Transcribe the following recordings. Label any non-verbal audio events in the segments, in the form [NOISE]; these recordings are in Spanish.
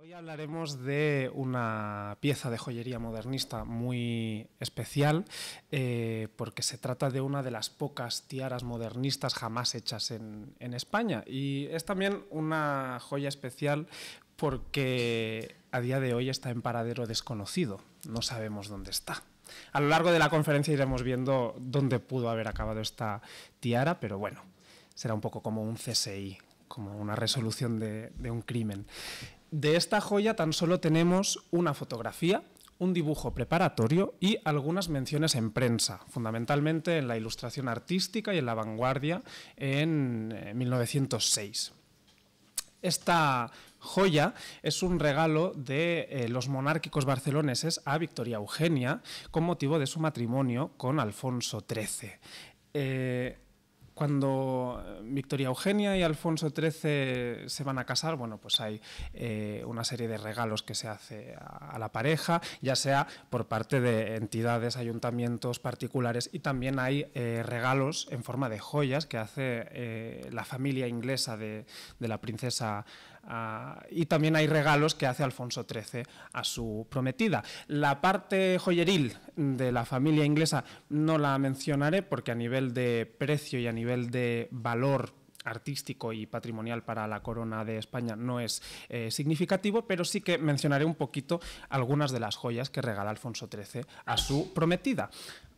Hoy hablaremos de una pieza de joyería modernista muy especial, eh, porque se trata de una de las pocas tiaras modernistas jamás hechas en, España. Y es también una joya especial porque a día de hoy está en paradero desconocido, no sabemos dónde está. A lo largo de la conferencia iremos viendo dónde pudo haber acabado esta tiara, pero bueno, será un poco como un CSI, como una resolución de, de un crimen. De esta joya tan solo tenemos una fotografía, un dibujo preparatorio y algunas menciones en prensa, fundamentalmente en la ilustración artística y en la vanguardia en 1906. Eh, esta joya es un regalo de eh, los monárquicos barceloneses a Victoria Eugenia con motivo de su matrimonio con Alfonso XIII. Cuando eh, Victoria Eugenia y Alfonso XIII se van a casar, bueno, pues hay eh, una serie de regalos que se hace a, la pareja, ya sea por parte de entidades, ayuntamientos particulares, y también hay eh, regalos en forma de joyas que hace la familia inglesa de la princesa Ah, y también hay regalos que hace Alfonso XIII a su prometida. La parte joyeril de la familia inglesa no la mencionaré porque a nivel de precio y a nivel de valor artístico y patrimonial para la corona de España no es eh, significativo, pero sí que mencionaré un poquito algunas de las joyas que regala Alfonso XIII a su prometida.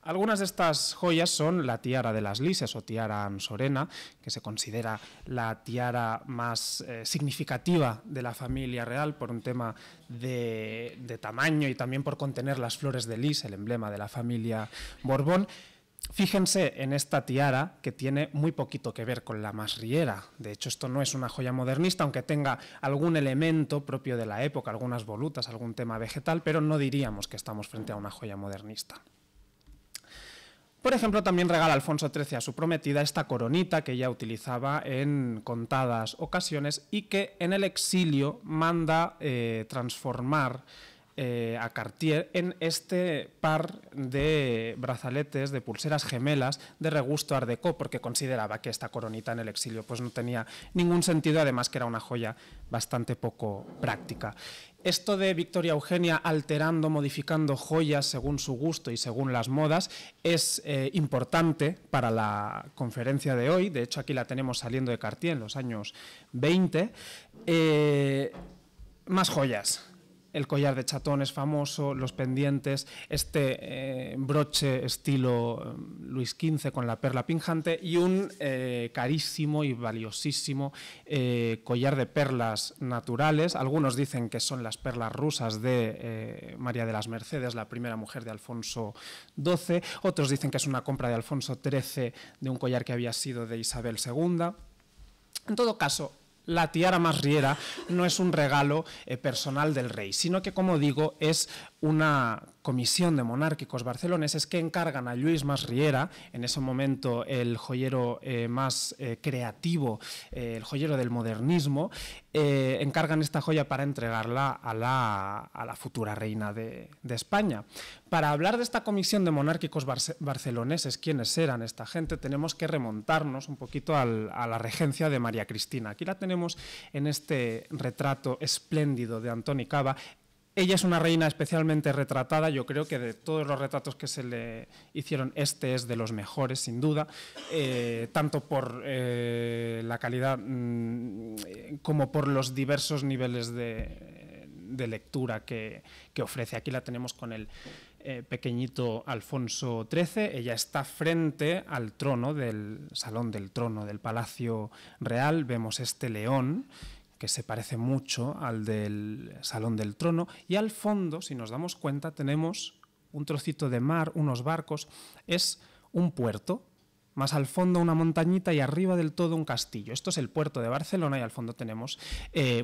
Algunas de estas joyas son la tiara de las Lises o tiara ansorena, que se considera la tiara más eh, significativa de la familia real por un tema de, de tamaño y también por contener las flores de lis, el emblema de la familia Borbón. Fíjense en esta tiara que tiene muy poquito que ver con la masriera. De hecho, esto no es una joya modernista, aunque tenga algún elemento propio de la época, algunas volutas, algún tema vegetal, pero no diríamos que estamos frente a una joya modernista. Por ejemplo, también regala Alfonso XIII a su prometida esta coronita que ella utilizaba en contadas ocasiones y que en el exilio manda eh, transformar eh, a Cartier en este par de brazaletes, de pulseras gemelas de regusto Art porque consideraba que esta coronita en el exilio pues no tenía ningún sentido, además que era una joya bastante poco práctica. Esto de Victoria Eugenia alterando, modificando joyas según su gusto y según las modas es eh, importante para la conferencia de hoy. De hecho, aquí la tenemos saliendo de Cartier en los años 20. Eh, más joyas el collar de chatón es famoso, los pendientes, este eh, broche estilo eh, Luis XV con la perla pinjante y un eh, carísimo y valiosísimo collar de perlas naturales. Algunos dicen que son las perlas rusas de María de las Mercedes, la primera mujer de Alfonso XII. Otros dicen que es una compra de Alfonso XIII de un collar que había sido de Isabel II. En todo caso, la tiara más riera no es un regalo eh, personal del rey, sino que, como digo, es una comisión de monárquicos barceloneses que encargan a Luis Masriera, en ese momento el joyero eh, más eh, creativo, eh, el joyero del modernismo, encargan esta joya para entregarla a la, futura reina de, España. Para hablar de esta comisión de monárquicos barceloneses, quiénes eran esta gente, tenemos que remontarnos un poquito a la regencia de María Cristina. Aquí la tenemos en este retrato espléndido de Antoni Cava, ella es una reina especialmente retratada, yo creo que de todos los retratos que se le hicieron, este es de los mejores, sin duda, eh, tanto por eh, la calidad mm, como por los diversos niveles de, lectura que, ofrece. Aquí la tenemos con el eh, pequeñito Alfonso XIII, ella está frente al trono del Salón del Trono del Palacio Real, vemos este león que se parece mucho al del Salón del Trono, y al fondo, si nos damos cuenta, tenemos un trocito de mar, unos barcos, es un puerto, más al fondo una montañita y arriba del todo un castillo. Esto es el puerto de Barcelona y al fondo tenemos eh,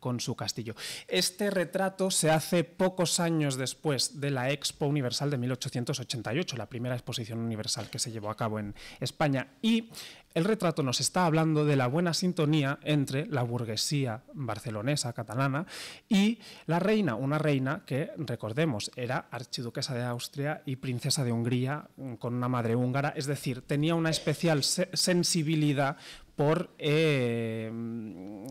con su castillo. Este retrato se hace pocos años después de la Expo Universal de 1888, la primera exposición universal que se llevó a cabo en España. Y el retrato nos está hablando de la buena sintonía entre la burguesía barcelonesa, catalana, y la reina, una reina que, recordemos, era archiduquesa de Austria y princesa de Hungría mm, con una madre húngara, es decir, tenía una especial sensibilidad por eh,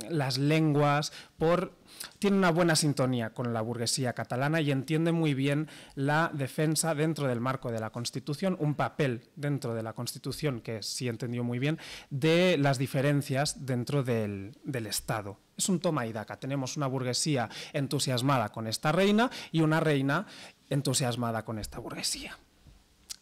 las lenguas, por tiene una buena sintonía con la burguesía catalana y entiende muy bien la defensa dentro del marco de la Constitución, un papel dentro de la Constitución que sí entendió muy bien, de las diferencias dentro del, del Estado. Es un toma y daca. Tenemos una burguesía entusiasmada con esta reina y una reina entusiasmada con esta burguesía.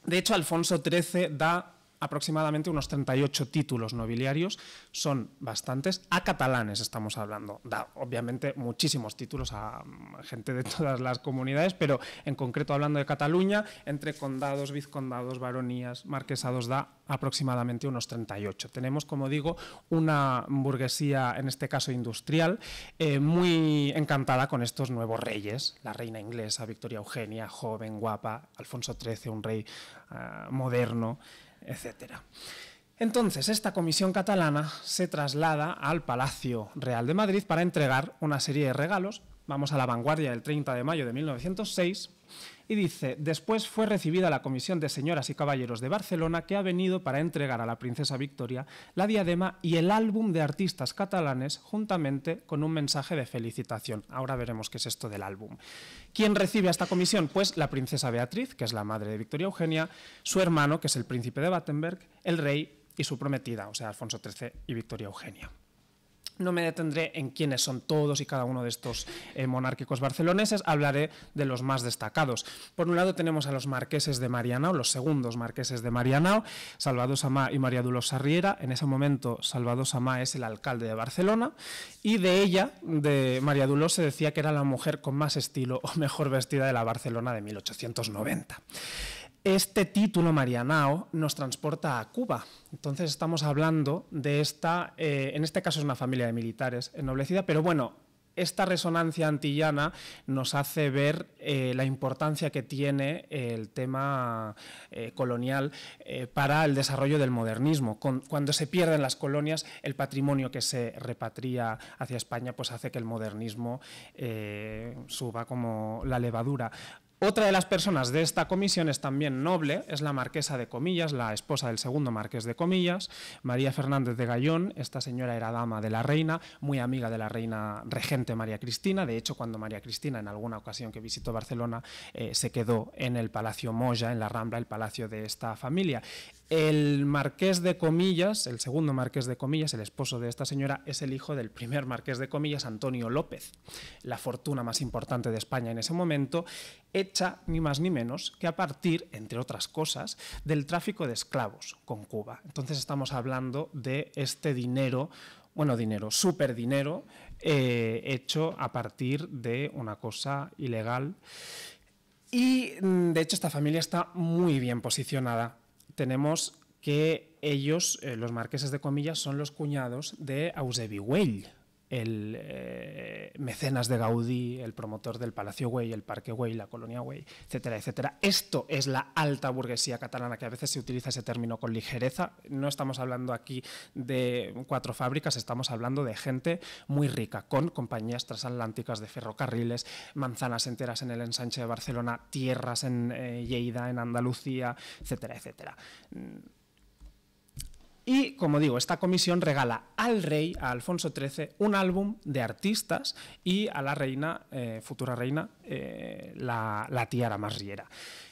De hecho, Alfonso XIII da aproximadamente unos 38 títulos nobiliarios, son bastantes. A catalanes estamos hablando, da obviamente muchísimos títulos a mm, gente de [LAUGHS] todas las comunidades, pero en concreto hablando de Cataluña, entre condados, vizcondados, baronías, marquesados, da aproximadamente unos 38. Tenemos, como digo, una burguesía, en este caso industrial, eh, muy encantada con estos nuevos reyes, la reina inglesa, Victoria Eugenia, joven, guapa, Alfonso XIII, un rey ah, moderno. Etcétera. Entonces, esta comisión catalana se traslada al Palacio Real de Madrid para entregar una serie de regalos. Vamos a la vanguardia del 30 de mayo de 1906 y dice, después fue recibida la Comisión de Señoras y Caballeros de Barcelona que ha venido para entregar a la princesa Victoria la diadema y el álbum de artistas catalanes juntamente con un mensaje de felicitación. Ahora veremos qué es esto del álbum. ¿Quién recibe a esta comisión? Pues la princesa Beatriz, que es la madre de Victoria Eugenia, su hermano, que es el príncipe de Battenberg, el rey y su prometida, o sea, Alfonso XIII y Victoria Eugenia. No me detendré en quiénes son todos y cada uno de estos eh, monárquicos barceloneses, hablaré de los más destacados. Por un lado tenemos a los marqueses de Marianao, los segundos marqueses de Marianao, Salvador Samá y María Dulos Sarriera. En ese momento Salvador Samá es el alcalde de Barcelona y de ella, de María Dulos, se decía que era la mujer con más estilo o mejor vestida de la Barcelona de 1890. Este título, Marianao, nos transporta a Cuba. Entonces estamos hablando de esta, eh, en este caso es una familia de militares ennoblecida, pero bueno, esta resonancia antillana nos hace ver eh, la importancia que tiene el tema eh, colonial para el desarrollo del modernismo. cuando se pierden las colonias, el patrimonio que se repatria hacia España pues hace que el modernismo suba como la levadura. Otra de las personas de esta comisión es también noble, es la marquesa de Comillas, la esposa del segundo marqués de Comillas, María Fernández de Gallón, esta señora era dama de la reina, muy amiga de la reina regente María Cristina, de hecho cuando María Cristina en alguna ocasión que visitó Barcelona eh, se quedó en el Palacio Moya, en la Rambla, el palacio de esta familia. El marqués de Comillas, el segundo marqués de Comillas, el esposo de esta señora, es el hijo del primer marqués de Comillas, Antonio López, la fortuna más importante de España en ese momento, hecha ni más ni menos que a partir, entre otras cosas, del tráfico de esclavos con Cuba. Entonces estamos hablando de este dinero bueno, dinero, súper dinero, eh, hecho a partir de una cosa ilegal. Y mm, de hecho esta familia está muy bien posicionada tenemos que ellos, eh, los marqueses de comillas, son los cuñados de Eusebi Güell el eh, mecenas de Gaudí, el promotor del Palacio Güey, el Parque Güell, la Colonia Güey, etcétera, etcétera. Esto es la alta burguesía catalana, que a veces se utiliza ese término con ligereza. No estamos hablando aquí de cuatro fábricas, estamos hablando de gente muy rica, con compañías transatlánticas de ferrocarriles, manzanas enteras en el ensanche de Barcelona, tierras en eh, Lleida, en Andalucía, etcétera, etcétera. Y como digo, esta comisión regala al rey, a Alfonso XIII, un álbum de artistas y a la reina, eh, futura reina, eh, la, la tiara más riera.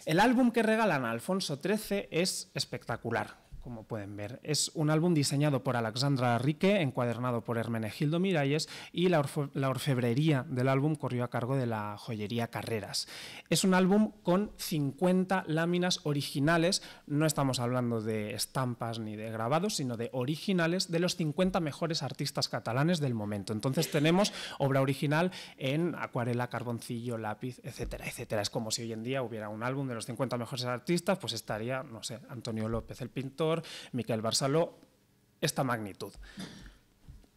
El álbum que regalan a Alfonso XIII es espectacular como pueden ver. Es un álbum diseñado por Alexandra Rique, encuadernado por Hermenegildo Miralles y la, la, orfebrería del álbum corrió a cargo de la joyería Carreras. Es un álbum con 50 láminas originales, no estamos hablando de estampas ni de grabados, sino de originales de los 50 mejores artistas catalanes del momento. Entonces tenemos obra original en acuarela, carboncillo, lápiz, etcétera, etcétera. Es como si hoy en día hubiera un álbum de los 50 mejores artistas, pues estaría, no sé, Antonio López el pintor, Miquel Barceló esta magnitud.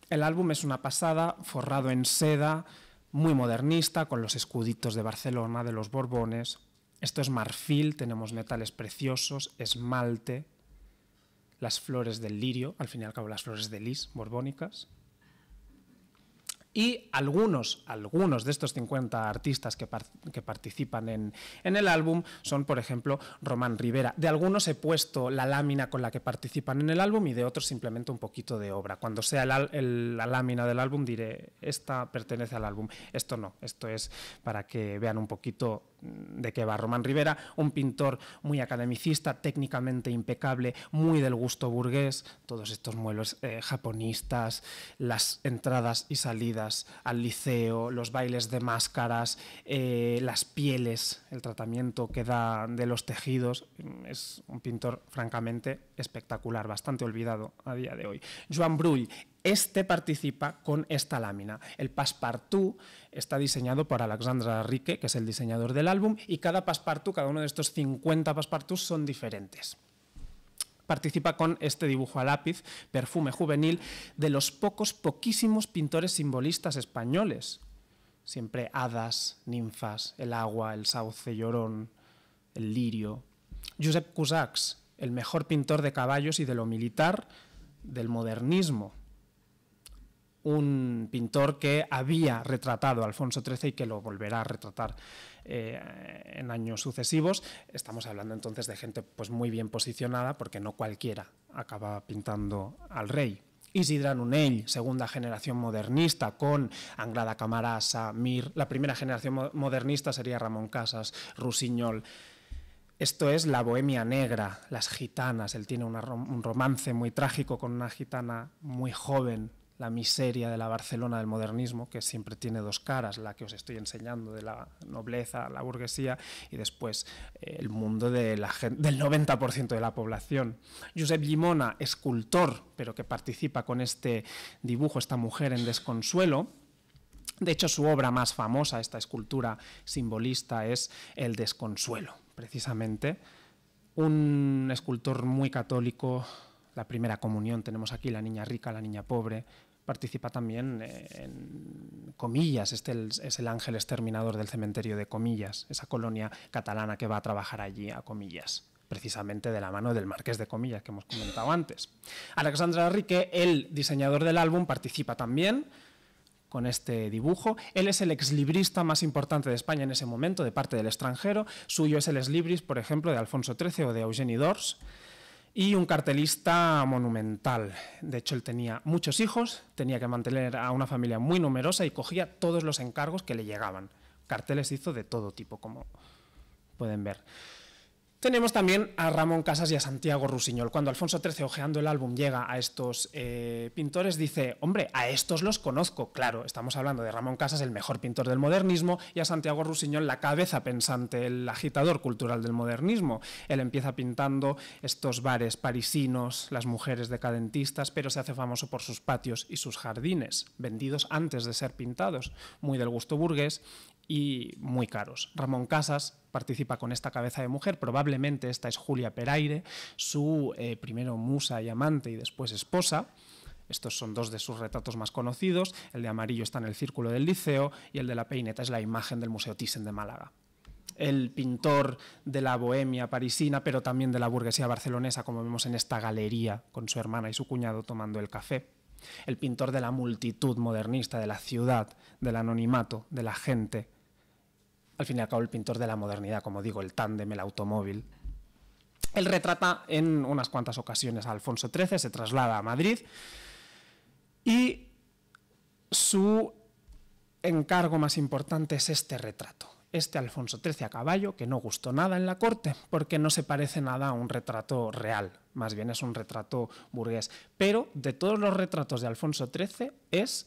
El álbum es una pasada, forrado en seda, muy modernista, con los escuditos de Barcelona, de los Borbones. Esto es marfil, tenemos metales preciosos, esmalte, las flores del lirio, al fin y al cabo las flores de lis borbónicas, y algunos, algunos de estos 50 artistas que, participan en, el álbum son, por ejemplo, Román Rivera. De algunos he puesto la lámina con la que participan en el álbum y de otros simplemente un poquito de obra. Cuando sea la lámina del álbum diré, esta pertenece al álbum, esto no, esto es para que vean un poquito de que va Román Rivera, un pintor muy academicista, técnicamente impecable, muy del gusto burgués, todos estos muebles eh, japonistas, las entradas y salidas al liceo, los bailes de máscaras, eh, las pieles, el tratamiento que da de los tejidos, mm, es un pintor francamente espectacular, bastante olvidado a día de hoy. Joan Brull, este participa con esta lámina. El Passepartout está diseñado por Alexandra Rique, que es el diseñador del álbum, y cada Passepartout, cada uno de estos 50 Passepartouts son diferentes. Participa con este dibujo a lápiz, perfume juvenil, de los pocos, poquísimos pintores simbolistas españoles. Siempre hadas, ninfas, el agua, el sauce llorón, el lirio. Josep Cusacs, el mejor pintor de caballos y de lo militar del modernismo un pintor que había retratado a Alfonso XIII y que lo volverá a retratar eh, en años sucesivos. Estamos hablando entonces de gente pues, muy bien posicionada, porque no cualquiera acaba pintando al rey. Isidran Unell segunda generación modernista, con Anglada Camarasa, Mir. La primera generación modernista sería Ramón Casas, Rusiñol. Esto es La Bohemia Negra, Las Gitanas. Él tiene un romance muy trágico con una gitana muy joven, la miseria de la Barcelona del modernismo, que siempre tiene dos caras, la que os estoy enseñando de la nobleza, la burguesía, y después eh, el mundo de la gente, del 90% de la población. Josep Gimona, escultor, pero que participa con este dibujo, esta mujer en desconsuelo, de hecho, su obra más famosa, esta escultura simbolista, es El desconsuelo, precisamente. Un escultor muy católico, la primera comunión, tenemos aquí la niña rica, la niña pobre, participa también eh, en Comillas, este es el ángel exterminador del cementerio de Comillas, esa colonia catalana que va a trabajar allí a Comillas precisamente de la mano del Marqués de Comillas que hemos comentado antes. Alexandra Rique, el diseñador del álbum, participa también con este dibujo. Él es el exlibrista más importante de España en ese momento, de parte del extranjero. Suyo es el exlibris, por ejemplo, de Alfonso XIII o de Eugenie Dors y un cartelista monumental. De hecho, él tenía muchos hijos, tenía que mantener a una familia muy numerosa y cogía todos los encargos que le llegaban. Carteles hizo de todo tipo, como pueden ver. Tenemos también a Ramón Casas y a Santiago Rusiñol. Cuando Alfonso XIII, ojeando el álbum, llega a estos eh, pintores, dice, hombre, a estos los conozco. Claro, estamos hablando de Ramón Casas, el mejor pintor del modernismo, y a Santiago Rusiñol, la cabeza pensante, el agitador cultural del modernismo. Él empieza pintando estos bares parisinos, las mujeres decadentistas, pero se hace famoso por sus patios y sus jardines, vendidos antes de ser pintados, muy del gusto burgués, y muy caros. Ramón Casas participa con esta cabeza de mujer, probablemente esta es Julia Peraire, su eh, primero musa y amante y después esposa. Estos son dos de sus retratos más conocidos, el de amarillo está en el Círculo del Liceo y el de la peineta es la imagen del Museo Thyssen de Málaga el pintor de la bohemia parisina, pero también de la burguesía barcelonesa, como vemos en esta galería, con su hermana y su cuñado tomando el café. El pintor de la multitud modernista, de la ciudad, del anonimato, de la gente, al fin y al cabo el pintor de la modernidad, como digo, el tándem, el automóvil. Él retrata en unas cuantas ocasiones a Alfonso XIII, se traslada a Madrid y su encargo más importante es este retrato, este Alfonso XIII a caballo, que no gustó nada en la corte, porque no se parece nada a un retrato real, más bien es un retrato burgués. Pero de todos los retratos de Alfonso XIII es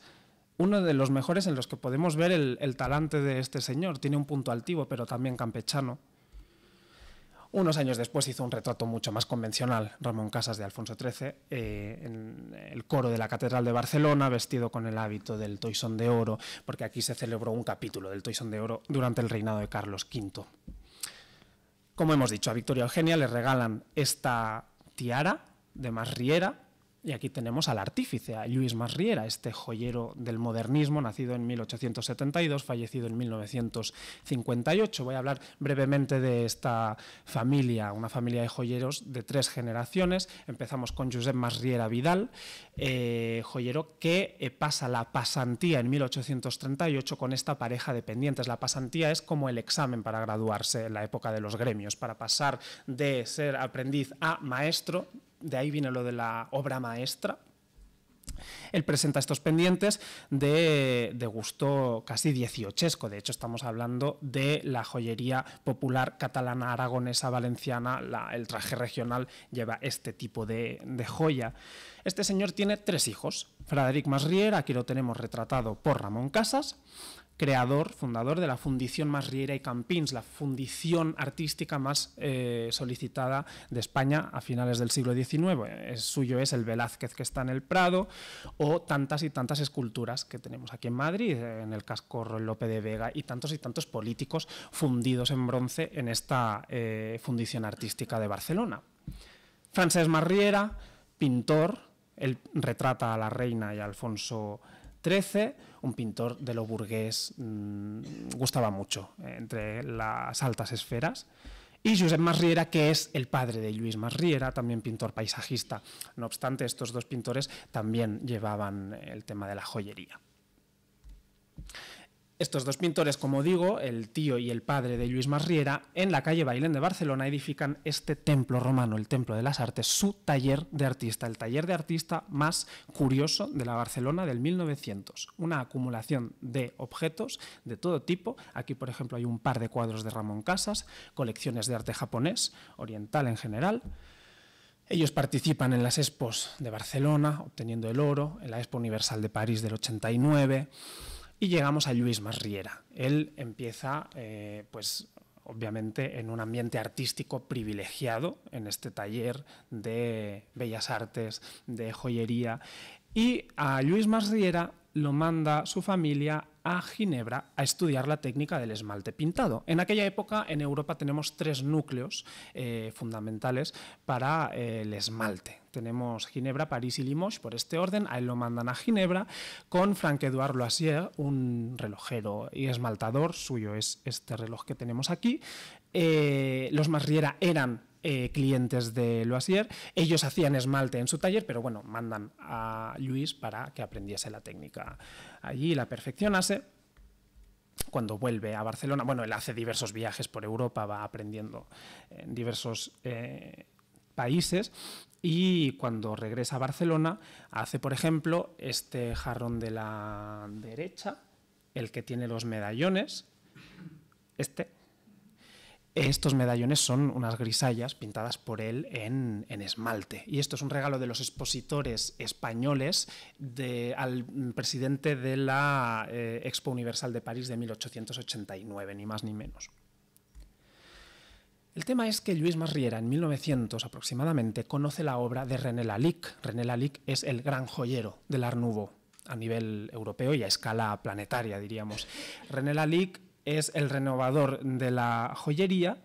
uno de los mejores en los que podemos ver el, talante de este señor. Tiene un punto altivo, pero también campechano. Unos años después hizo un retrato mucho más convencional, Ramón Casas de Alfonso XIII, eh, en el coro de la Catedral de Barcelona, vestido con el hábito del toisón de oro, porque aquí se celebró un capítulo del toisón de oro durante el reinado de Carlos V. Como hemos dicho, a Victoria Eugenia le regalan esta tiara de marriera, y aquí tenemos al artífice, a Luis Masriera, este joyero del modernismo, nacido en 1872, fallecido en 1958. Voy a hablar brevemente de esta familia, una familia de joyeros de tres generaciones. Empezamos con Josep Masriera Vidal, eh, joyero que eh, pasa la pasantía en 1838 con esta pareja de pendientes. La pasantía es como el examen para graduarse en la época de los gremios, para pasar de ser aprendiz a maestro de ahí viene lo de la obra maestra. Él presenta estos pendientes de, gusto casi dieciochesco. De hecho, estamos hablando de la joyería popular catalana, aragonesa, valenciana. el traje regional lleva este tipo de, joya. Este señor tiene tres hijos. Frederic Masrier, aquí lo tenemos retratado por Ramón Casas creador, fundador de la Fundición Masriera y Campins, la fundición artística más eh, solicitada de España a finales del siglo XIX. suyo es el Velázquez que está en el Prado o tantas y tantas esculturas que tenemos aquí en Madrid, en el casco Lope de Vega y tantos y tantos políticos fundidos en bronce en esta eh, fundición artística de Barcelona. Francesc Marriera, pintor, él retrata a la reina y a Alfonso trece, un pintor de lo burgués, mm, gustaba mucho eh, entre las altas esferas. Y Josep Masriera, que es el padre de Luis Marriera, también pintor paisajista. No obstante, estos dos pintores también llevaban el tema de la joyería. Estos dos pintores, como digo, el tío y el padre de Luis Masriera, en la calle Bailén de Barcelona edifican este templo romano, el Templo de las Artes, su taller de artista, el taller de artista más curioso de la Barcelona del 1900. Una acumulación de objetos de todo tipo. Aquí, por ejemplo, hay un par de cuadros de Ramón Casas, colecciones de arte japonés, oriental en general. Ellos participan en las expos de Barcelona, obteniendo el oro, en la Expo Universal de París del 89 y llegamos a Luis Masriera. Él empieza, eh, pues, obviamente, en un ambiente artístico privilegiado, en este taller de bellas artes, de joyería. Y a Luis Masriera lo manda su familia a Ginebra a estudiar la técnica del esmalte pintado. En aquella época en Europa tenemos tres núcleos eh, fundamentales para eh, el esmalte. Tenemos Ginebra, París y Limoges por este orden. A él lo mandan a Ginebra con Franck-Edouard Loisier, un relojero y esmaltador. Suyo es este reloj que tenemos aquí. Eh, los Masriera eran eh, clientes de Loisier. Ellos hacían esmalte en su taller, pero bueno, mandan a Luis para que aprendiese la técnica allí la perfeccionase. Cuando vuelve a Barcelona, bueno, él hace diversos viajes por Europa, va aprendiendo en diversos eh, países y cuando regresa a Barcelona hace, por ejemplo, este jarrón de la derecha, el que tiene los medallones, este, estos medallones son unas grisallas pintadas por él en, esmalte. Y esto es un regalo de los expositores españoles de, al presidente de la eh, Expo Universal de París de 1889, ni más ni menos. El tema es que Luis Masriera, en 1900 aproximadamente, conoce la obra de René Lalique. René Lalique es el gran joyero del Art a nivel europeo y a escala planetaria, diríamos. René Lalique es el renovador de la joyería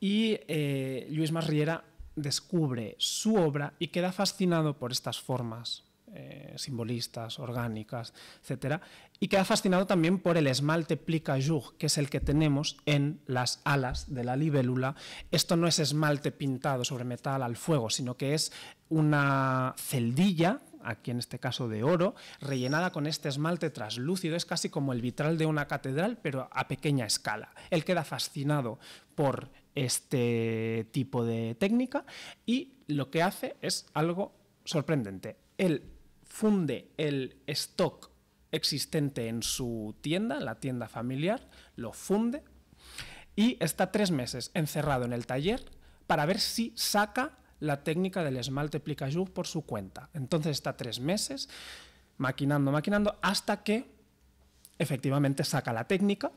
y eh, Luis Marriera descubre su obra y queda fascinado por estas formas eh, simbolistas, orgánicas, etc. Y queda fascinado también por el esmalte jour que es el que tenemos en las alas de la libélula. Esto no es esmalte pintado sobre metal al fuego, sino que es una celdilla aquí en este caso de oro, rellenada con este esmalte traslúcido. Es casi como el vitral de una catedral, pero a pequeña escala. Él queda fascinado por este tipo de técnica y lo que hace es algo sorprendente. Él funde el stock existente en su tienda, la tienda familiar, lo funde y está tres meses encerrado en el taller para ver si saca la técnica del esmalte aplicado por su cuenta. Entonces está tres meses maquinando, maquinando, hasta que efectivamente saca la técnica,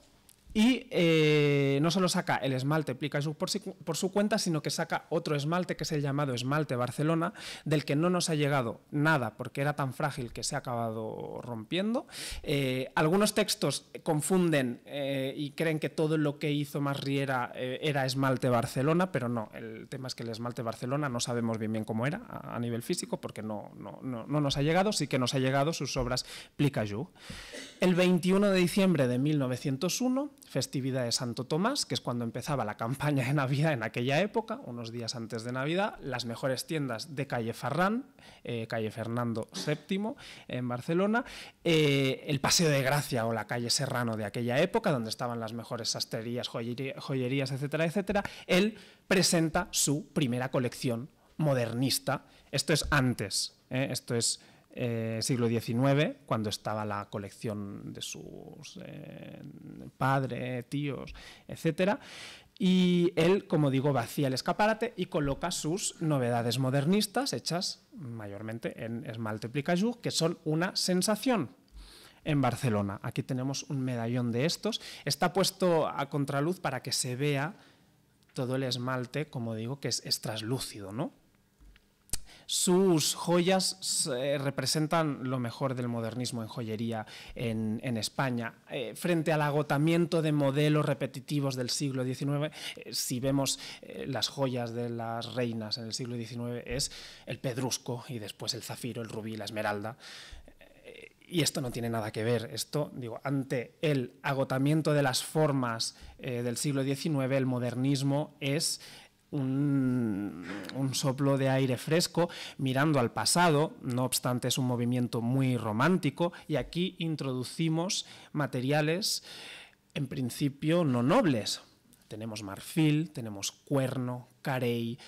y eh, no solo saca el esmalte Plica por, por su cuenta, sino que saca otro esmalte, que es el llamado esmalte Barcelona, del que no nos ha llegado nada, porque era tan frágil que se ha acabado rompiendo. Eh, algunos textos confunden eh, y creen que todo lo que hizo Masriera era esmalte Barcelona, pero no, el tema es que el esmalte Barcelona no sabemos bien bien cómo era a, nivel físico, porque no, no, nos ha llegado, sí que nos ha llegado sus obras plicaju El 21 de diciembre de 1901, festividad de Santo Tomás, que es cuando empezaba la campaña de Navidad en aquella época, unos días antes de Navidad, las mejores tiendas de calle Farrán, eh, calle Fernando VII en Barcelona, eh, el Paseo de Gracia o la calle Serrano de aquella época, donde estaban las mejores sastrerías, joyerías, etcétera, etcétera, él presenta su primera colección modernista. Esto es antes, eh, esto es eh, siglo XIX, cuando estaba la colección de sus eh, padres, tíos, etc. Y él, como digo, vacía el escaparate y coloca sus novedades modernistas, hechas mayormente en esmalte plicajou, que son una sensación en Barcelona. Aquí tenemos un medallón de estos. Está puesto a contraluz para que se vea todo el esmalte, como digo, que es, es traslúcido, ¿no? Sus joyas eh, representan lo mejor del modernismo en joyería en, España. Eh, frente al agotamiento de modelos repetitivos del siglo XIX, eh, si vemos las joyas de las reinas en el siglo XIX, es el pedrusco y después el zafiro, el rubí, la esmeralda. Y esto no tiene nada que ver. Esto, digo, ante el agotamiento de las formas del siglo XIX, el modernismo es un, soplo de aire fresco mirando al pasado, no obstante es un movimiento muy romántico y aquí introducimos materiales en principio no nobles. Tenemos marfil, tenemos cuerno, carey,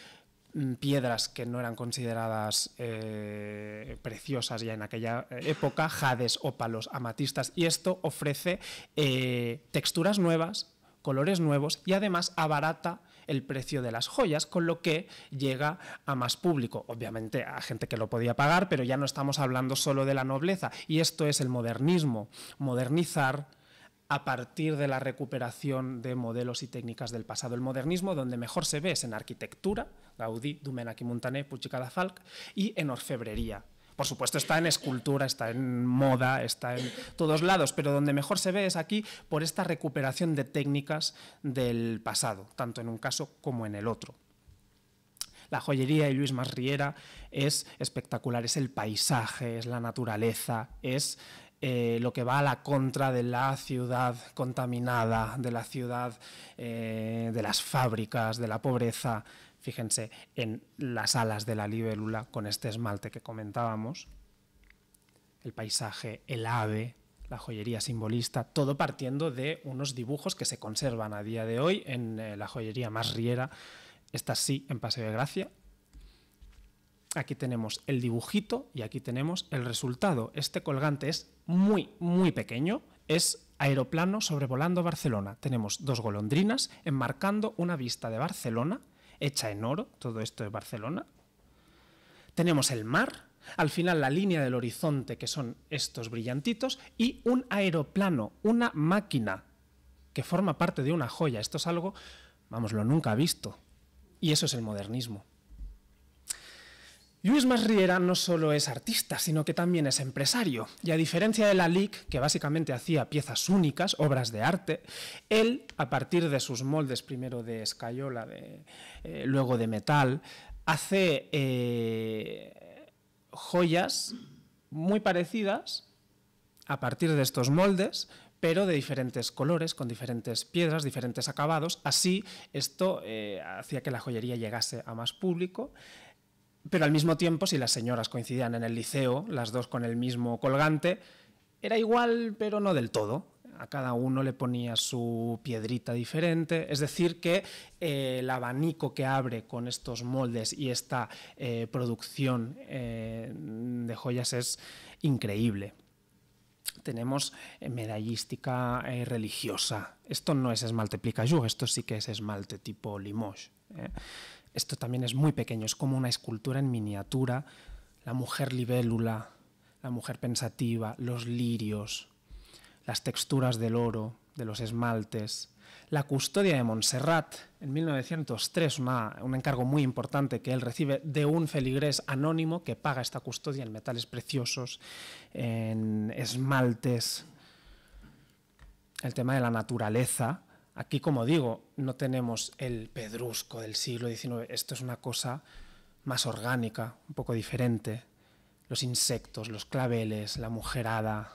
mm, piedras que no eran consideradas eh, preciosas ya en aquella eh, época, jades, ópalos, amatistas, y esto ofrece eh, texturas nuevas, colores nuevos y además abarata el precio de las joyas, con lo que llega a más público. Obviamente a gente que lo podía pagar, pero ya no estamos hablando solo de la nobleza. Y esto es el modernismo, modernizar a partir de la recuperación de modelos y técnicas del pasado. El modernismo, donde mejor se ve, es en arquitectura, Gaudí, Dumenaki Montané, Puchicada, y en orfebrería, por supuesto, está en escultura, está en moda, está en todos lados, pero donde mejor se ve es aquí por esta recuperación de técnicas del pasado, tanto en un caso como en el otro. La joyería de Luis Masriera es espectacular, es el paisaje, es la naturaleza, es eh, lo que va a la contra de la ciudad contaminada, de la ciudad eh, de las fábricas, de la pobreza. Fíjense en las alas de la libélula con este esmalte que comentábamos, el paisaje, el ave, la joyería simbolista, todo partiendo de unos dibujos que se conservan a día de hoy en eh, la joyería más riera, esta sí en Paseo de Gracia. Aquí tenemos el dibujito y aquí tenemos el resultado. Este colgante es muy, muy pequeño, es aeroplano sobrevolando Barcelona. Tenemos dos golondrinas enmarcando una vista de Barcelona hecha en oro, todo esto es Barcelona. Tenemos el mar, al final la línea del horizonte, que son estos brillantitos, y un aeroplano, una máquina que forma parte de una joya. Esto es algo, vamos, lo nunca visto. Y eso es el modernismo. Luis Masriera no solo es artista, sino que también es empresario. Y a diferencia de la LIC, que básicamente hacía piezas únicas, obras de arte, él, a partir de sus moldes, primero de escayola, eh, luego de metal, hace eh, joyas muy parecidas a partir de estos moldes, pero de diferentes colores, con diferentes piedras, diferentes acabados. Así, esto eh, hacía que la joyería llegase a más público pero al mismo tiempo, si las señoras coincidían en el liceo, las dos con el mismo colgante, era igual, pero no del todo. A cada uno le ponía su piedrita diferente. Es decir, que eh, el abanico que abre con estos moldes y esta eh, producción eh, de joyas es increíble. Tenemos medallística religiosa. Esto no es esmalte picaju, esto sí que es esmalte tipo limoges. Esto también es muy pequeño, es como una escultura en miniatura. La mujer libélula, la mujer pensativa, los lirios, las texturas del oro, de los esmaltes. La custodia de Montserrat, en 1903, una, un encargo muy importante que él recibe de un feligrés anónimo que paga esta custodia en metales preciosos, en esmaltes. El tema de la naturaleza, Aquí, como digo, no tenemos el pedrusco del siglo XIX, esto es una cosa más orgánica, un poco diferente. Los insectos, los claveles, la mujerada.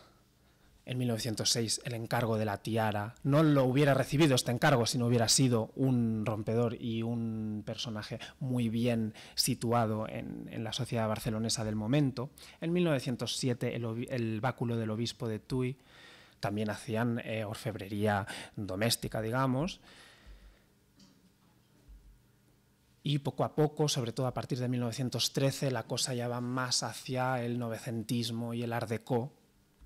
En 1906 el encargo de la tiara. No lo hubiera recibido este encargo si no hubiera sido un rompedor y un personaje muy bien situado en, la sociedad barcelonesa del momento. En 1907 el, el báculo del obispo de Tuy también hacían eh, orfebrería doméstica, digamos. Y poco a poco, sobre todo a partir de 1913, la cosa ya va más hacia el novecentismo y el art déco,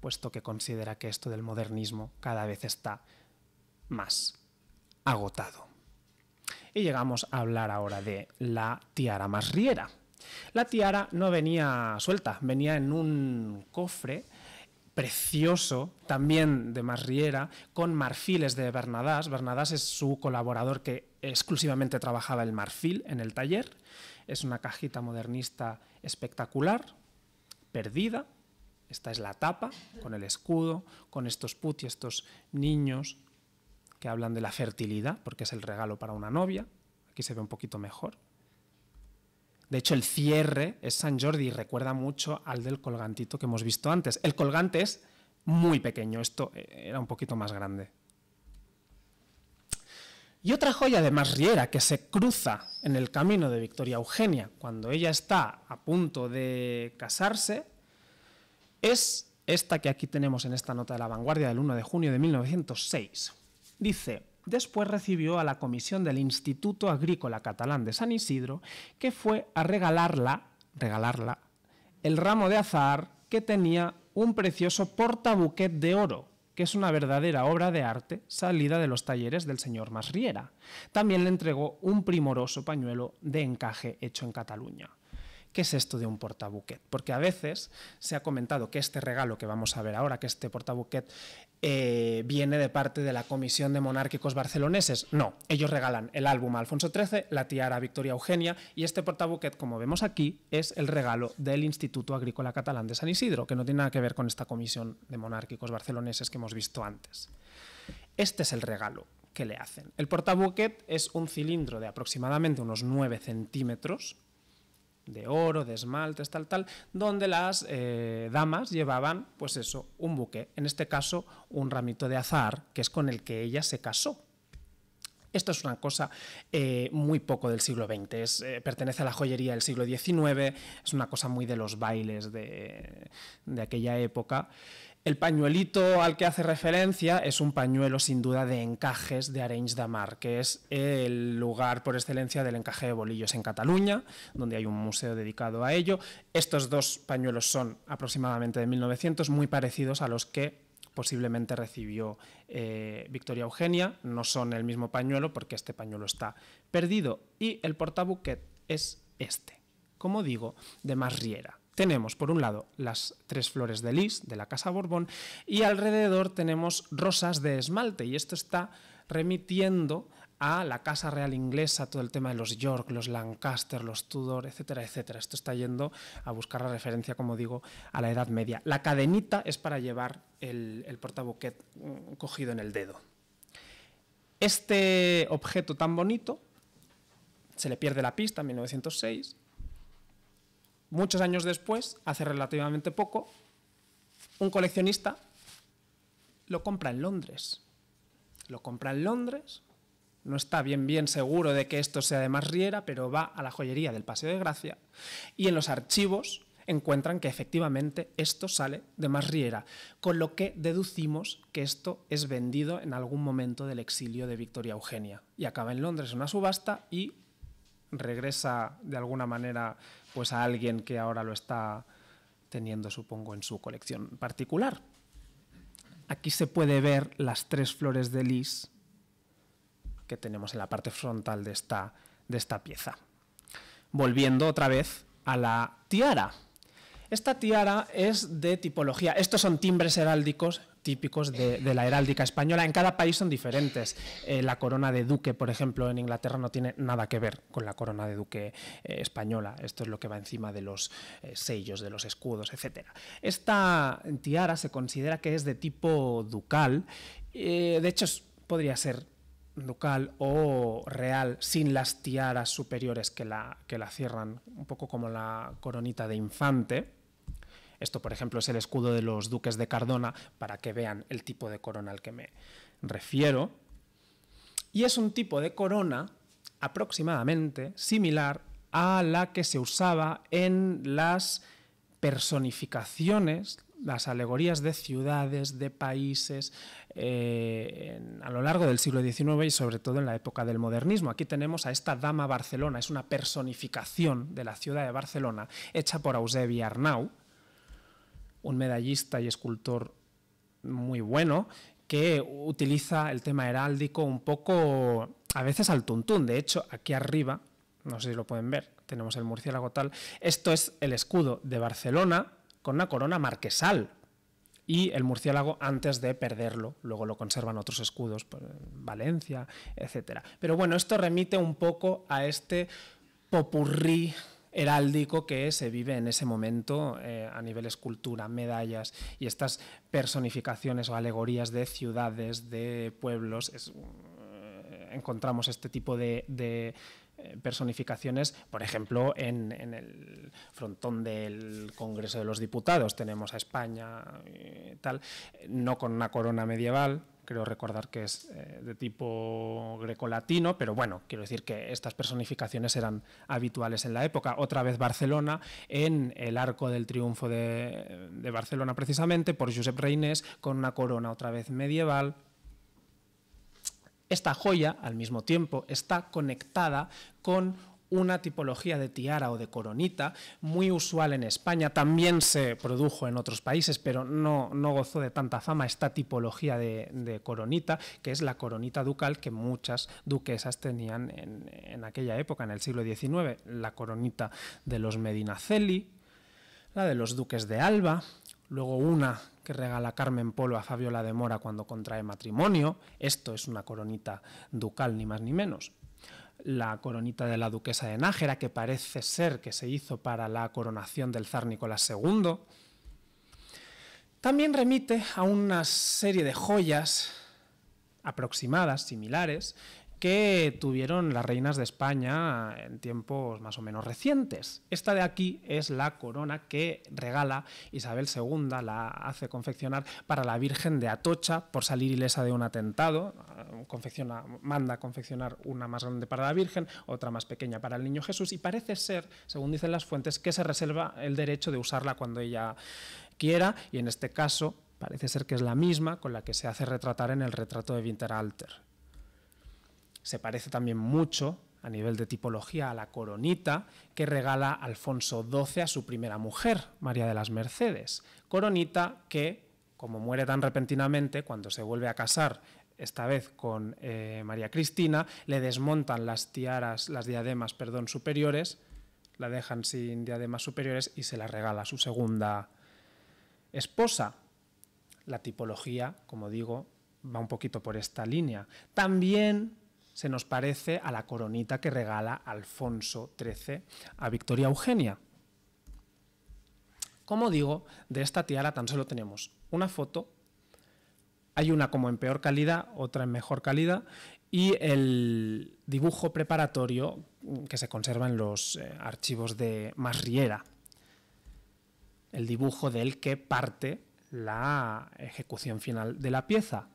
puesto que considera que esto del modernismo cada vez está más agotado. Y llegamos a hablar ahora de la tiara más riera. La tiara no venía suelta, venía en un cofre precioso, también de Marriera, con marfiles de Bernadás. Bernadás es su colaborador que exclusivamente trabajaba el marfil en el taller. Es una cajita modernista espectacular, perdida. Esta es la tapa, con el escudo, con estos puti, estos niños que hablan de la fertilidad, porque es el regalo para una novia. Aquí se ve un poquito mejor, de hecho, el cierre es San Jordi y recuerda mucho al del colgantito que hemos visto antes. El colgante es muy pequeño, esto eh, era un poquito más grande. Y otra joya de Masriera que se cruza en el camino de Victoria Eugenia cuando ella está a punto de casarse es esta que aquí tenemos en esta nota de la vanguardia del 1 de junio de 1906. Dice, Después recibió a la comisión del Instituto Agrícola Catalán de San Isidro, que fue a regalarla, el ramo de azahar que tenía un precioso portabuquet de oro, que es una verdadera obra de arte salida de los talleres del señor Masriera. También le entregó un primoroso pañuelo de encaje hecho en Cataluña. ¿Qué es esto de un portabuquet? Porque a veces se ha comentado que este regalo que vamos a ver ahora, que este portabuquet, eh, viene de parte de la Comisión de Monárquicos Barceloneses. No, ellos regalan el álbum Alfonso XIII, la tiara Victoria Eugenia y este portabuquet, como vemos aquí, es el regalo del Instituto Agrícola Catalán de San Isidro, que no tiene nada que ver con esta Comisión de Monárquicos Barceloneses que hemos visto antes. Este es el regalo que le hacen. El portabuquet es un cilindro de aproximadamente unos 9 centímetros de oro, de esmaltes, tal, tal, donde las eh, damas llevaban, pues eso, un buque, en este caso un ramito de azar, que es con el que ella se casó. Esto es una cosa eh, muy poco del siglo XX, eh, pertenece a la joyería del siglo XIX, es una cosa muy de los bailes de, de aquella época. El pañuelito al que hace referencia es un pañuelo sin duda de encajes de Arenys Damar, que es el lugar por excelencia del encaje de bolillos en Cataluña, donde hay un museo dedicado a ello. Estos dos pañuelos son aproximadamente de 1900, muy parecidos a los que posiblemente recibió eh, Victoria Eugenia, no son el mismo pañuelo porque este pañuelo está perdido. Y el portabuquet es este, como digo, de Marriera. Tenemos por un lado las tres flores de lis de la Casa Borbón y alrededor tenemos rosas de esmalte y esto está remitiendo a la Casa Real Inglesa, todo el tema de los York, los Lancaster, los Tudor, etcétera, etcétera. Esto está yendo a buscar la referencia, como digo, a la Edad Media. La cadenita es para llevar el, el mm, cogido en el dedo. Este objeto tan bonito se le pierde la pista en 1906. Muchos años después, hace relativamente poco, un coleccionista lo compra en Londres. Lo compra en Londres no está bien bien seguro de que esto sea de Masriera, pero va a la joyería del Paseo de Gracia y en los archivos encuentran que efectivamente esto sale de Masriera, con lo que deducimos que esto es vendido en algún momento del exilio de Victoria Eugenia y acaba en Londres en una subasta y regresa de alguna manera pues a alguien que ahora lo está teniendo supongo en su colección particular. Aquí se puede ver las tres flores de lis que tenemos en la parte frontal de esta, de esta pieza. Volviendo otra vez a la tiara. Esta tiara es de tipología. Estos son timbres heráldicos típicos de, la heráldica española. En cada país son diferentes. Eh, la corona de duque, por ejemplo, en Inglaterra no tiene nada que ver con la corona de duque eh, española. Esto es lo que va encima de los eh, sellos, de los escudos, etc. Esta tiara se considera que es de tipo ducal. de hecho, podría ser ducal o real sin las tiaras superiores que la, que la cierran, un poco como la coronita de infante. Esto, por ejemplo, es el escudo de los duques de Cardona para que vean el tipo de corona al que me refiero. Y es un tipo de corona aproximadamente similar a la que se usaba en las personificaciones las alegorías de ciudades, de países, eh, a lo largo del siglo XIX y sobre todo en la época del modernismo. Aquí tenemos a esta dama Barcelona, es una personificación de la ciudad de Barcelona, hecha por Eusebi Arnau, un medallista y escultor muy bueno, que utiliza el tema heráldico un poco, a veces al tuntún. De hecho, aquí arriba, no sé si lo pueden ver, tenemos el murciélago tal, esto es el escudo de Barcelona, con una corona marquesal. Y el murciélago antes de perderlo, luego lo conservan otros escudos, pues, Valencia, etc. Pero bueno, esto remite un poco a este popurrí heráldico que se vive en ese momento eh, a nivel escultura, medallas y estas personificaciones o alegorías de ciudades, de pueblos. Eh, encontramos este tipo de eh, personificaciones, por ejemplo, en, el frontón del Congreso de los Diputados tenemos a España, eh, tal, no con una corona medieval, creo recordar que es eh, de tipo grecolatino, pero bueno, quiero decir que estas personificaciones eran habituales en la época. Otra vez Barcelona, en el Arco del Triunfo de, Barcelona precisamente, por Josep Reynés, con una corona otra vez medieval, esta joya, al mismo tiempo, está conectada con una tipología de tiara o de coronita muy usual en España. También se produjo en otros países, pero no, no gozó de tanta fama esta tipología de, coronita, que es la coronita ducal que muchas duquesas tenían en, en aquella época, en el siglo XIX. La coronita de los Medinaceli, la de los duques de Alba, luego una que regala Carmen Polo a Fabiola de Mora cuando contrae matrimonio. Esto es una coronita ducal, ni más ni menos. La coronita de la duquesa de Nájera, que parece ser que se hizo para la coronación del zar Nicolás II. También remite a una serie de joyas aproximadas, similares, que tuvieron las reinas de España en tiempos más o menos recientes. Esta de aquí es la corona que regala Isabel II, la hace confeccionar para la Virgen de Atocha por salir ilesa de un atentado. manda confeccionar una más grande para la Virgen, otra más pequeña para el Niño Jesús y parece ser, según dicen las fuentes, que se reserva el derecho de usarla cuando ella quiera y en este caso parece ser que es la misma con la que se hace retratar en el retrato de Winterhalter. Se parece también mucho a nivel de tipología a la coronita que regala Alfonso XII a su primera mujer, María de las Mercedes. Coronita que, como muere tan repentinamente, cuando se vuelve a casar, esta vez con eh, María Cristina, le desmontan las tiaras, las diademas, perdón, superiores, la dejan sin diademas superiores y se la regala a su segunda esposa. La tipología, como digo, va un poquito por esta línea. También se nos parece a la coronita que regala Alfonso XIII a Victoria Eugenia. Como digo, de esta tiara tan solo tenemos una foto, hay una como en peor calidad, otra en mejor calidad, y el dibujo preparatorio que se conserva en los eh, archivos de Masriera, el dibujo del que parte la ejecución final de la pieza.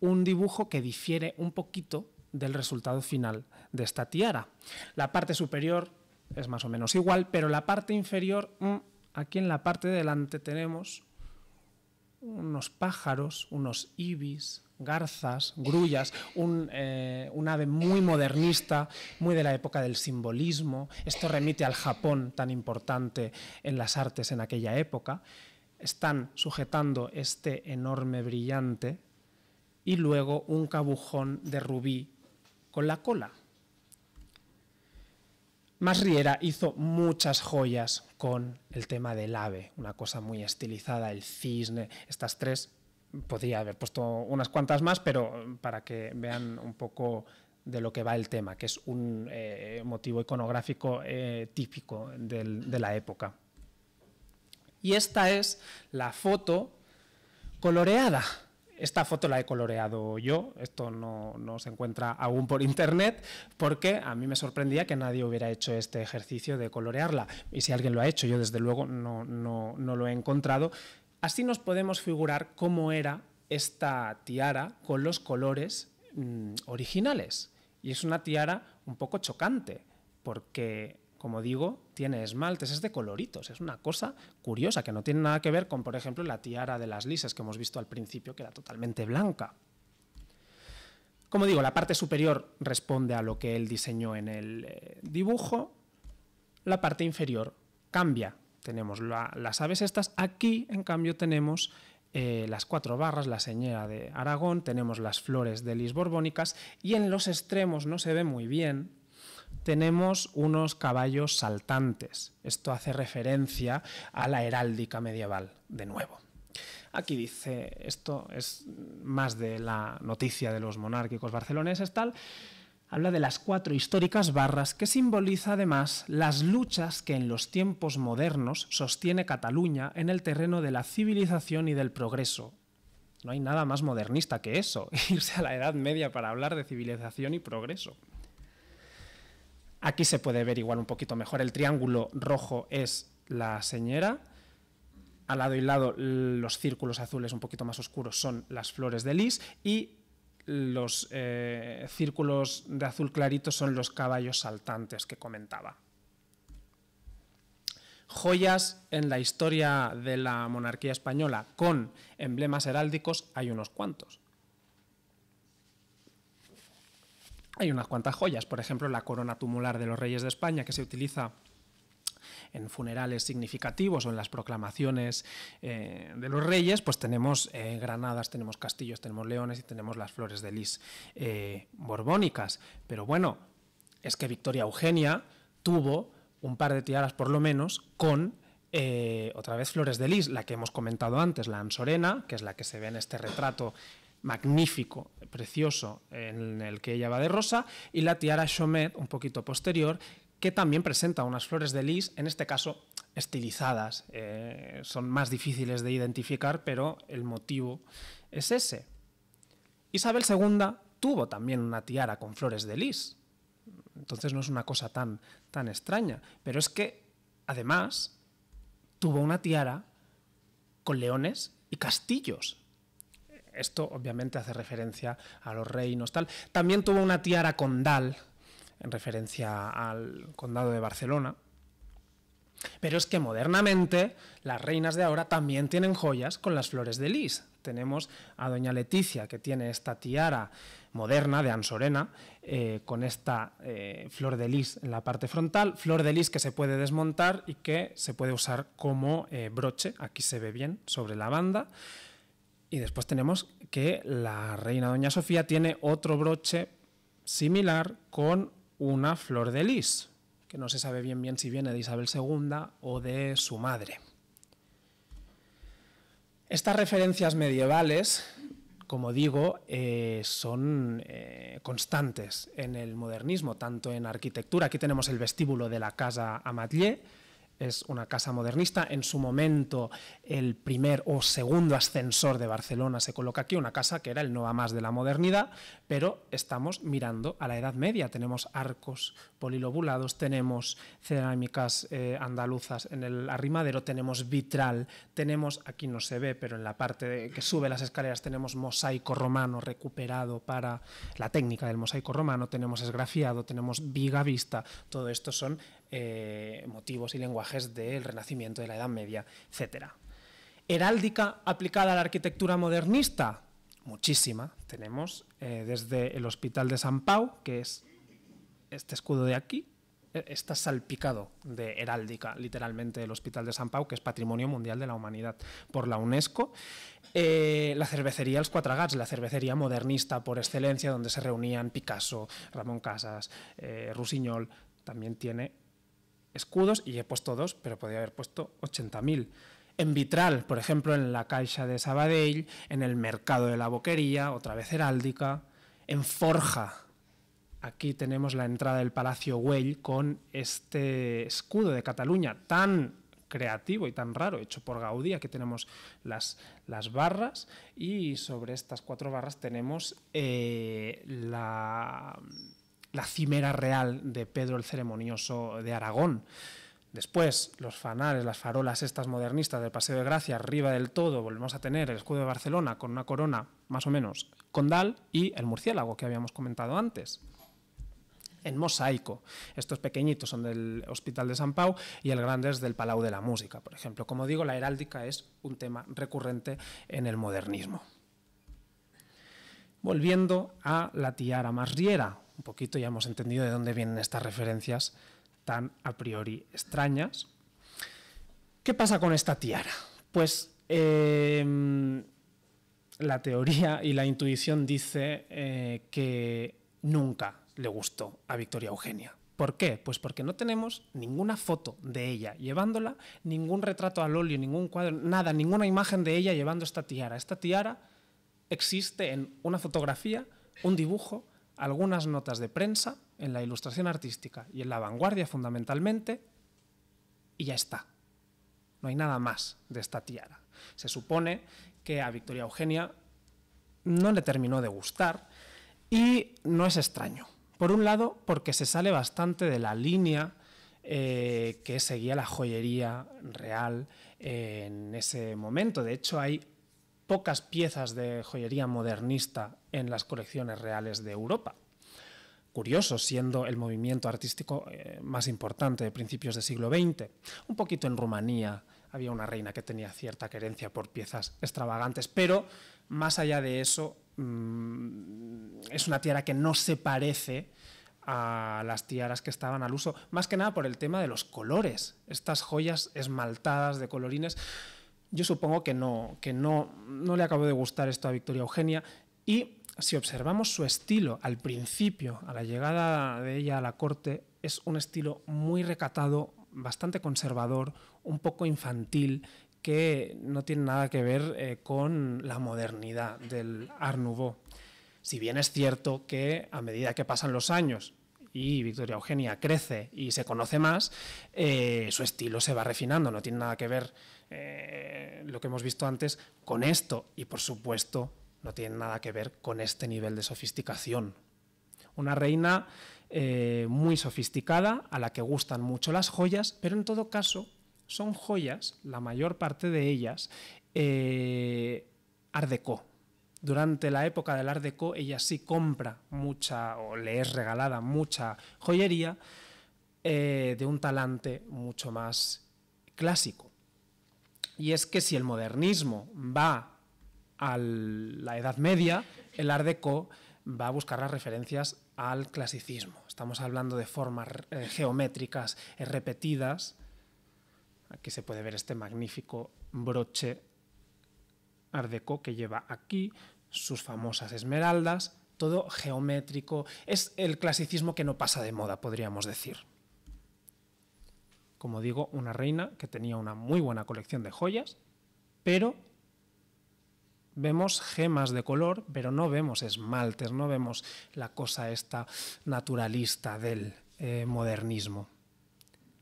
Un dibujo que difiere un poquito del resultado final de esta tiara. La parte superior es más o menos igual, pero la parte inferior, mm, aquí en la parte delante tenemos unos pájaros, unos ibis, garzas, grullas, un, eh, un, ave muy modernista, muy de la época del simbolismo. Esto remite al Japón tan importante en las artes en aquella época. Están sujetando este enorme brillante y luego un cabujón de rubí con la cola. Masriera hizo muchas joyas con el tema del ave, una cosa muy estilizada, el cisne, estas tres. Podría haber puesto unas cuantas más, pero para que vean un poco de lo que va el tema, que es un eh, motivo iconográfico eh, típico de la época. Y esta es la foto coloreada esta foto la he coloreado yo, esto no, se encuentra aún por internet, porque a mí me sorprendía que nadie hubiera hecho este ejercicio de colorearla. Y si alguien lo ha hecho, yo desde luego no, lo he encontrado. Así nos podemos figurar cómo era esta tiara con los colores mm, originales. Y es una tiara un poco chocante, porque como digo, tiene esmaltes, es de coloritos, es una cosa curiosa que no tiene nada que ver con, por ejemplo, la tiara de las lisas que hemos visto al principio, que era totalmente blanca. Como digo, la parte superior responde a lo que él diseñó en el eh, dibujo, la parte inferior cambia. Tenemos las aves estas, aquí en cambio tenemos eh, las cuatro barras, la señera de Aragón, tenemos las flores de Lis Borbónicas y en los extremos no se ve muy bien, tenemos unos caballos saltantes. Esto hace referencia a la heráldica medieval, de nuevo. Aquí dice, esto es más de la noticia de los monárquicos barceloneses, tal, habla de las cuatro históricas barras que simboliza además las luchas que en los tiempos modernos sostiene Cataluña en el terreno de la civilización y del progreso, no hay nada más modernista que eso, [LAUGHS] irse a la Edad Media para hablar de civilización y progreso. Aquí se puede ver igual un poquito mejor. El triángulo rojo es la señera. Al lado y lado los círculos azules un poquito más oscuros son las flores de lis y los eh, círculos de azul clarito son los caballos saltantes que comentaba. Joyas en la historia de la monarquía española con emblemas heráldicos hay unos cuantos. hay unas cuantas joyas, por ejemplo, la corona tumular de los reyes de España que se utiliza en funerales significativos o en las proclamaciones eh, de los reyes, pues tenemos eh, granadas, tenemos castillos, tenemos leones y tenemos las flores de lis eh, borbónicas. Pero bueno, es que Victoria Eugenia tuvo un par de tiaras por lo menos con otra vez Flores de Lis, la que hemos comentado antes, la ansorena, que es la que se ve en este retrato magnífico, precioso, en el que ella va de rosa, y la tiara Chomet, un poquito posterior, que también presenta unas flores de lis, en este caso estilizadas. Eh, son más difíciles de identificar, pero el motivo es ese. Isabel II tuvo también una tiara con flores de lis. Entonces no es una cosa tan, tan extraña. Pero es que, además, tuvo una tiara con leones y castillos esto obviamente hace referencia a los reinos, tal. También tuvo una tiara condal, en referencia al condado de Barcelona. Pero es que modernamente las reinas de ahora también tienen joyas con las flores de lis. Tenemos a doña Leticia que tiene esta tiara moderna de Ansorena eh, con esta eh, flor de lis en la parte frontal, flor de lis que se puede desmontar y que se puede usar como eh, broche, aquí se ve bien, sobre la banda. Y después tenemos que la reina Doña Sofía tiene otro broche similar con una flor de lis, que no se sabe bien bien si viene de Isabel II o de su madre. Estas referencias medievales, como digo, eh, son eh, constantes en el modernismo, tanto en arquitectura, aquí tenemos el vestíbulo de la casa Amatlier, es una casa modernista. En su momento, el primer o segundo ascensor de Barcelona se coloca aquí, una casa que era el no más de la modernidad, pero estamos mirando a la Edad Media. Tenemos arcos polilobulados, tenemos cerámicas eh, andaluzas en el arrimadero, tenemos vitral, tenemos, aquí no se ve, pero en la parte que sube las escaleras tenemos mosaico romano recuperado para la técnica del mosaico romano, tenemos esgrafiado, tenemos viga vista, todo esto son eh, motivos y lenguajes del Renacimiento, de la Edad Media, etc. Heráldica aplicada a la arquitectura modernista, muchísima. Tenemos eh, desde el Hospital de San Pau, que es este escudo de aquí, eh, está salpicado de heráldica, literalmente, el Hospital de San Pau, que es Patrimonio Mundial de la Humanidad por la UNESCO. la cervecería El Cuatro la cervecería modernista por excelencia, donde se reunían Picasso, Ramón Casas, Rusiñol, también tiene escudos y he puesto dos, pero podría haber puesto 80.000. En vitral, por ejemplo, en la Caixa de Sabadell, en el Mercado de la Boquería, otra vez heráldica, en Forja. Aquí tenemos la entrada del Palacio Güell con este escudo de Cataluña tan creativo y tan raro, hecho por Gaudí. Aquí tenemos las, las barras y sobre estas cuatro barras tenemos eh, la la cimera real de Pedro el Ceremonioso de Aragón. Después, los fanales, las farolas estas modernistas del Paseo de Gracia, arriba del todo, volvemos a tener el escudo de Barcelona con una corona, más o menos, condal y el murciélago que habíamos comentado antes. En mosaico. Estos pequeñitos son del Hospital de San Pau y el grande es del Palau de la Música, por ejemplo. Como digo, la heráldica es un tema recurrente en el modernismo. Volviendo a la tiara más riera, un poquito ya hemos entendido de dónde vienen estas referencias tan a priori extrañas. ¿Qué pasa con esta tiara? Pues em, la teoría y la intuición dice eh, que nunca le gustó a Victoria Eugenia. ¿Por qué? Pues porque no tenemos ninguna foto de ella llevándola, ningún retrato al óleo, ningún cuadro, nada, ninguna imagen de ella llevando esta tiara. Esta tiara existe en una fotografía, un dibujo algunas notas de prensa en la ilustración artística y en la vanguardia fundamentalmente, y ya está. No hay nada más de esta tiara. Se supone que a Victoria Eugenia no le terminó de gustar y no es extraño. Por un lado, porque se sale bastante de la línea eh, que seguía la joyería real en ese momento. De hecho, hay pocas piezas de joyería modernista en las colecciones reales de Europa. Curioso, siendo el movimiento artístico eh, más importante de principios del siglo XX. Un poquito en Rumanía había una reina que tenía cierta querencia por piezas extravagantes, pero más allá de eso, mm, es una tiara que no se parece a las tiaras que estaban al uso, más que nada por el tema de los colores, estas joyas esmaltadas de colorines yo supongo que no, que no, no le acabó de gustar esto a Victoria Eugenia y si observamos su estilo al principio, a la llegada de ella a la corte, es un estilo muy recatado, bastante conservador, un poco infantil, que no tiene nada que ver eh, con la modernidad del Art Nouveau. Si bien es cierto que a medida que pasan los años y Victoria Eugenia crece y se conoce más, eh, su estilo se va refinando, no tiene nada que ver eh, lo que hemos visto antes con esto y por supuesto no tiene nada que ver con este nivel de sofisticación. Una reina eh, muy sofisticada a la que gustan mucho las joyas, pero en todo caso son joyas, la mayor parte de ellas, eh, Durante la época del Art Deco ella sí compra mucha o le es regalada mucha joyería eh, de un talante mucho más clásico y es que si el modernismo va a la Edad Media, el Art Deco va a buscar las referencias al clasicismo. Estamos hablando de formas eh, geométricas eh, repetidas. Aquí se puede ver este magnífico broche Art Deco que lleva aquí sus famosas esmeraldas, todo geométrico. Es el clasicismo que no pasa de moda, podríamos decir como digo, una reina que tenía una muy buena colección de joyas, pero vemos gemas de color, pero no vemos esmaltes, no vemos la cosa esta naturalista del eh, modernismo.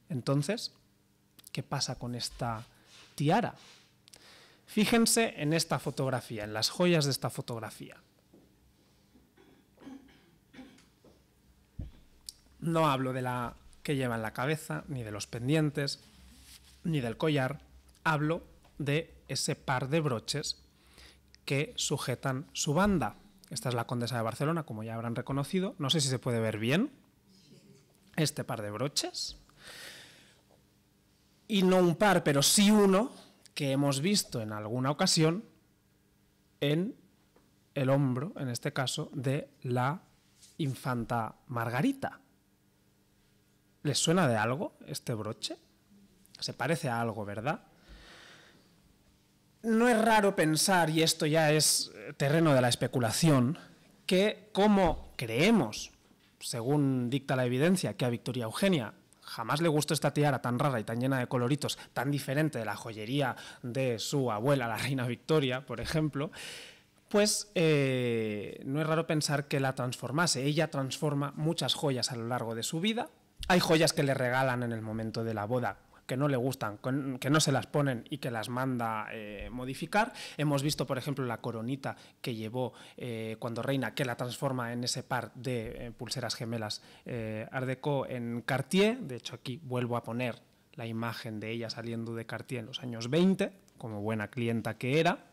Entonces, ¿qué pasa con esta tiara? Fíjense en esta fotografía, en las joyas de esta fotografía. No hablo de la que lleva en la cabeza, ni de los pendientes, ni del collar. Hablo de ese par de broches que sujetan su banda. Esta es la Condesa de Barcelona, como ya habrán reconocido. No sé si se puede ver bien este par de broches. Y no un par, pero sí uno que hemos visto en alguna ocasión en el hombro, en este caso, de la infanta Margarita. ¿Les suena de algo este broche? Se parece a algo, ¿verdad? No es raro pensar, y esto ya es terreno de la especulación, que como creemos, según dicta la evidencia, que a Victoria Eugenia jamás le gustó esta tiara tan rara y tan llena de coloritos, tan diferente de la joyería de su abuela, la reina Victoria, por ejemplo, pues eh, no es raro pensar que la transformase. Ella transforma muchas joyas a lo largo de su vida, hay joyas que le regalan en el momento de la boda que no le gustan, que no se las ponen y que las manda eh, modificar. Hemos visto, por ejemplo, la coronita que llevó eh, cuando reina, que la transforma en ese par de eh, pulseras gemelas Ardeco en Cartier. De hecho, aquí vuelvo a poner la imagen de ella saliendo de Cartier en los años 20, como buena clienta que era.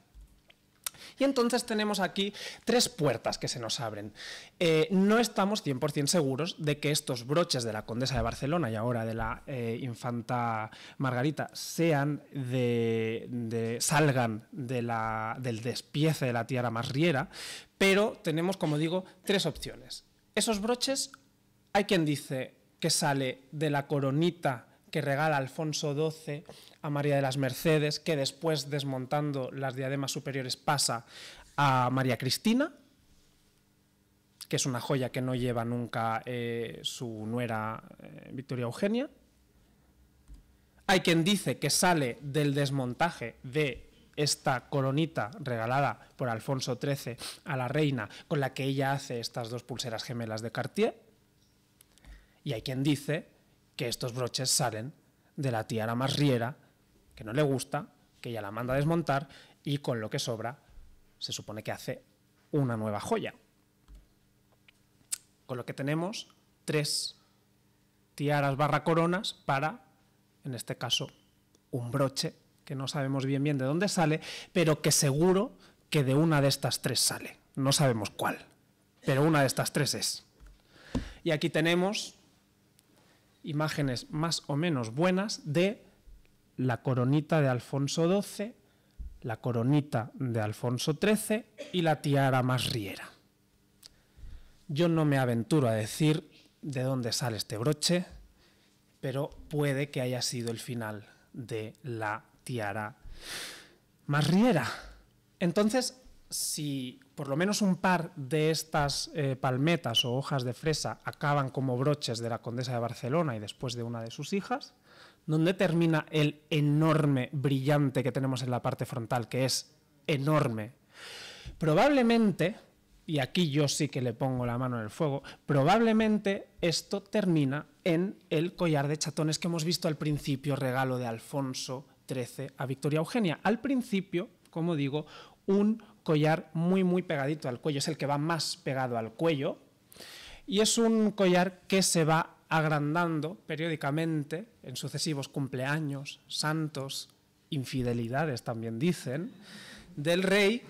Y entonces tenemos aquí tres puertas que se nos abren. Eh, no estamos 100% seguros de que estos broches de la Condesa de Barcelona y ahora de la eh, Infanta Margarita sean de, salgan del despiece de la tiara riera, pero tenemos, como digo, tres opciones. Esos broches, hay quien dice que sale de la coronita que regala Alfonso XII a María de las Mercedes, que después, desmontando las diademas superiores, pasa a María Cristina, que es una joya que no lleva nunca eh, su nuera eh, Victoria Eugenia. Hay quien dice que sale del desmontaje de esta coronita regalada por Alfonso XIII a la reina, con la que ella hace estas dos pulseras gemelas de Cartier. Y hay quien dice que estos broches salen de la tiara más riera, que no le gusta, que ya la manda a desmontar y con lo que sobra se supone que hace una nueva joya. Con lo que tenemos tres tiaras barra coronas para, en este caso, un broche que no sabemos bien bien de dónde sale, pero que seguro que de una de estas tres sale. No sabemos cuál, pero una de estas tres es. Y aquí tenemos imágenes más o menos buenas de la coronita de Alfonso XII, la coronita de Alfonso XIII y la tiara más riera. Yo no me aventuro a decir de dónde sale este broche, pero puede que haya sido el final de la tiara más riera. Entonces, si por lo menos un par de estas eh, palmetas o hojas de fresa acaban como broches de la condesa de Barcelona y después de una de sus hijas. donde termina el enorme brillante que tenemos en la parte frontal, que es enorme? Probablemente, y aquí yo sí que le pongo la mano en el fuego, probablemente esto termina en el collar de chatones que hemos visto al principio, regalo de Alfonso XIII a Victoria Eugenia. Al principio, como digo, un collar muy, muy pegadito al cuello, es el que va más pegado al cuello. Y es un collar que se va agrandando periódicamente en sucesivos cumpleaños, santos, infidelidades también dicen, del rey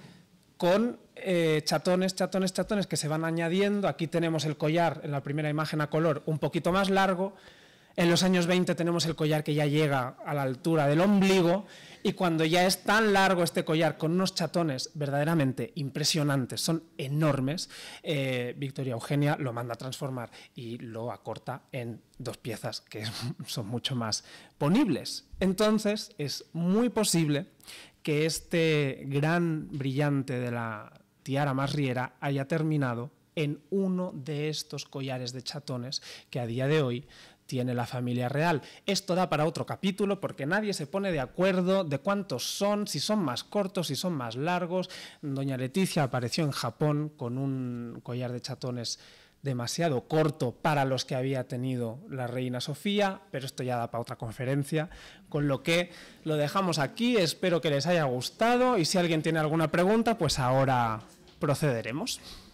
con eh, chatones, chatones, chatones que se van añadiendo. Aquí tenemos el collar en la primera imagen a color un poquito más largo, en los años 20 tenemos el collar que ya llega a la altura del ombligo y cuando ya es tan largo este collar con unos chatones verdaderamente impresionantes, son enormes, eh, Victoria Eugenia lo manda a transformar y lo acorta en dos piezas que [LAUGHS] son mucho más ponibles. Entonces es muy posible que este gran brillante de la tiara más riera haya terminado en uno de estos collares de chatones que a día de hoy tiene la familia real. Esto da para otro capítulo porque nadie se pone de acuerdo de cuántos son, si son más cortos, si son más largos. Doña Leticia apareció en Japón con un collar de chatones demasiado corto para los que había tenido la reina Sofía, pero esto ya da para otra conferencia, con lo que lo dejamos aquí, espero que les haya gustado y si alguien tiene alguna pregunta, pues ahora procederemos.